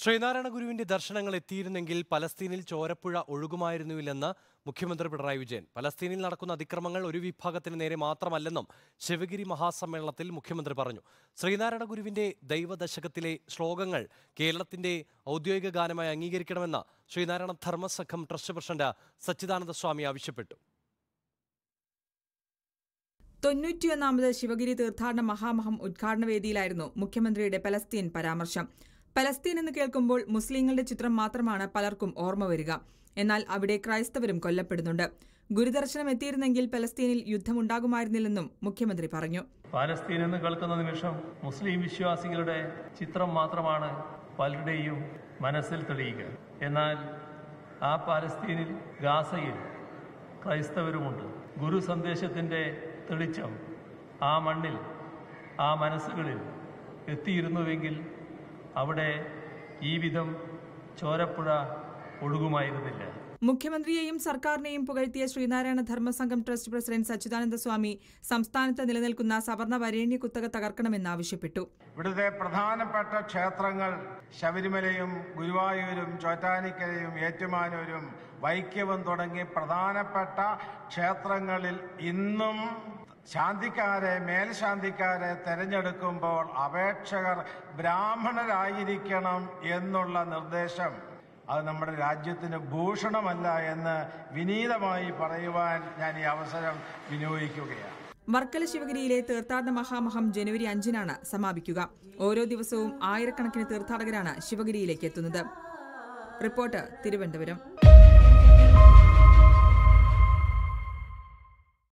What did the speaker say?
ശ്രീനാരായണ ഗുരുവിന്റെ ദർശനങ്ങൾ എത്തിയിരുന്നെങ്കിൽ പലസ്തീനിൽ ചോരപ്പുഴ ഒഴുകുമായിരുന്നുവില്ലെന്ന് മുഖ്യമന്ത്രി പിണറായി വിജയൻ പലസ്തീനിൽ നടക്കുന്ന അതിക്രമങ്ങൾ ഒരു വിഭാഗത്തിന് നേരെ മാത്രമല്ലെന്നും ശിവഗിരി മഹാസമ്മേളനത്തിൽ മുഖ്യമന്ത്രി പറഞ്ഞു ശ്രീനാരായണ ഗുരുവിന്റെ ദൈവദശകത്തിലെ ശ്ലോകങ്ങൾ കേരളത്തിന്റെ ഔദ്യോഗിക ഗാനമായി അംഗീകരിക്കണമെന്ന് ശ്രീനാരായണ ധർമ്മസംഘം ട്രസ്റ്റ് പ്രസിഡന്റ് സച്ചിദാനന്ദ സ്വാമി ആവശ്യപ്പെട്ടു തൊണ്ണൂറ്റിയൊന്നാമത് ശിവഗിരി തീർത്ഥാടന മഹാമഹം ഉദ്ഘാടന വേദിയിലായിരുന്നു മുഖ്യമന്ത്രിയുടെ പലസ്തീൻ പരാമർശം പലസ്തീൻ എന്ന് കേൾക്കുമ്പോൾ മുസ്ലിങ്ങളുടെ ചിത്രം മാത്രമാണ് പലർക്കും ഓർമ്മ വരിക എന്നാൽ അവിടെ ക്രൈസ്തവരും കൊല്ലപ്പെടുന്നുണ്ട് ഗുരുദർശനം എത്തിയിരുന്നെങ്കിൽ പലസ്തീനിൽ യുദ്ധമുണ്ടാകുമായിരുന്നില്ലെന്നും മുഖ്യമന്ത്രി പറഞ്ഞു പലസ്തീൻ എന്ന് കേൾക്കുന്ന നിമിഷം മുസ്ലിം വിശ്വാസികളുടെ ചിത്രം മാത്രമാണ് പലരുടെയും മനസ്സിൽ തെളിയുക എന്നാൽ ആ പാലസ്തീനിൽ ഗാസയിൽ ക്രൈസ്തവരുമുണ്ട് ഗുരു സന്ദേശത്തിൻ്റെ തെളിച്ചം ആ മണ്ണിൽ ആ മനസ്സുകളിൽ എത്തിയിരുന്നുവെങ്കിൽ അവിടെ ഈ വിധം ചോരപ്പുഴ ഒഴുകുമായിരുന്നില്ല മുഖ്യമന്ത്രിയെയും സർക്കാരിനെയും പുകഴ്ത്തിയ ശ്രീനാരായണ ധർമ്മസംഘം ട്രസ്റ്റ് പ്രസിഡന്റ് സച്ചിദാനന്ദ സ്വാമി സംസ്ഥാനത്ത് നിലനിൽക്കുന്ന സവർണ വരേണ്യ കുത്തക തകർക്കണമെന്ന് ആവശ്യപ്പെട്ടു ഇവിടുത്തെ പ്രധാനപ്പെട്ട ക്ഷേത്രങ്ങൾ ശബരിമലയും ഗുരുവായൂരും ചോറ്റാനിക്കരയും ഏറ്റുമാനൂരും വൈക്കവും തുടങ്ങി പ്രധാനപ്പെട്ട ക്ഷേത്രങ്ങളിൽ ഇന്നും ശാന്തിക്കാരെ മേൽശാന്തിക്കാരെ തെരഞ്ഞെടുക്കുമ്പോൾ അപേക്ഷകർ ബ്രാഹ്മണരായിരിക്കണം എന്നുള്ള നിർദ്ദേശം അത് നമ്മുടെ രാജ്യത്തിന് ഭൂഷണമല്ല എന്ന് വിനീതമായി പറയുവാൻ ഞാൻ ഈ അവസരം വിനിയോഗിക്കുകയാണ് വർക്കല ശിവഗിരിയിലെ തീർത്ഥാടന മഹാമഹം ജനുവരി അഞ്ചിനാണ് സമാപിക്കുക ഓരോ ദിവസവും ആയിരക്കണക്കിന് തീർത്ഥാടകരാണ് ശിവഗിരിയിലേക്ക് എത്തുന്നത് റിപ്പോർട്ട് തിരുവനന്തപുരം